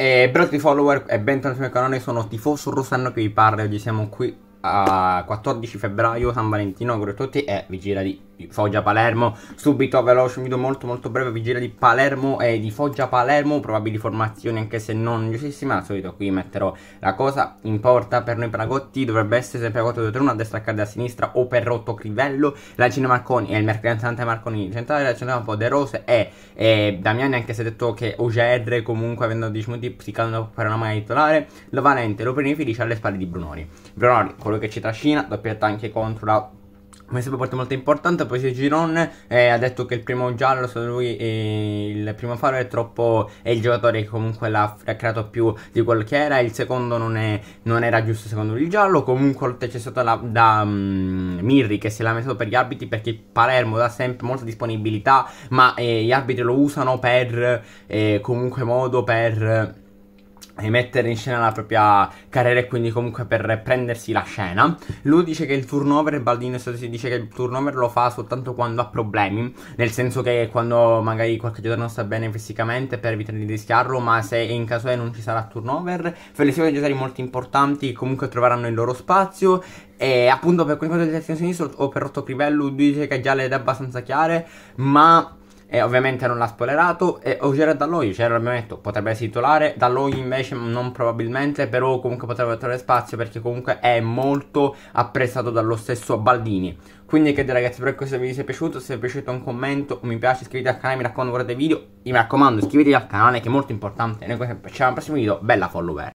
E eh, Brody Follower e eh, bentornati sul mio canale sono Tifoso Rosanno che vi parla. Oggi siamo qui a 14 febbraio, San Valentino, auguro a tutti e vi gira di Foggia Palermo. Subito veloce, un video molto molto breve, vigilia di Palermo e di Foggia Palermo, probabili formazioni anche se non giustissime, al solito qui metterò la cosa in porta per noi Pragotti, dovrebbe essere sempre 4 2-3-1 a destra accade a sinistra o per rotto Crivello, la Lancino Marconi e il mercantante Marconi centrale, Lancino Campo De Rose e, e Damiani anche se detto che OGR comunque avendo 10 minuti si cadono per una maglia titolare, lo Valente lo prende felice alle spalle di Brunori. Brunori, quello che ci trascina, doppietta anche contro la come sempre porta molto importante, poi si Giron eh, ha detto che il primo giallo su lui, eh, il primo faro è troppo, è il giocatore che comunque l'ha, l'ha creato più di quello che era, il secondo non, è, non era giusto secondo lui il giallo, comunque c'è stata la, da um, Mirri che si è lamentato per gli arbitri perché Palermo dà sempre molta disponibilità, ma eh, gli arbitri lo usano per eh, comunque modo per e mettere in scena la propria carriera e quindi comunque per prendersi la scena. Lui dice che il turnover, Baldino si dice che il turnover lo fa soltanto quando ha problemi, nel senso che quando magari qualche giorno non sta bene fisicamente per evitare di rischiarlo, ma se in caso è non ci sarà turnover, felicità dei giocatori molto importanti che comunque troveranno il loro spazio e appunto per quel caso del terzino sinistro o per Rotto Crivello dice che già le è abbastanza chiare, ma e ovviamente non l'ha spoilerato e Ogera Dalloi c'era cioè, abbiamo detto potrebbe essere titolare Dalloi invece non probabilmente però comunque potrebbe trovare spazio perché comunque è molto apprezzato dallo stesso Baldini quindi che ragazzi per questo video vi sia piaciuto se vi è piaciuto un commento un mi piace iscrivetevi al canale mi raccomando guardate i video mi raccomando iscrivetevi al canale che è molto importante e noi ci vediamo al prossimo video bella follower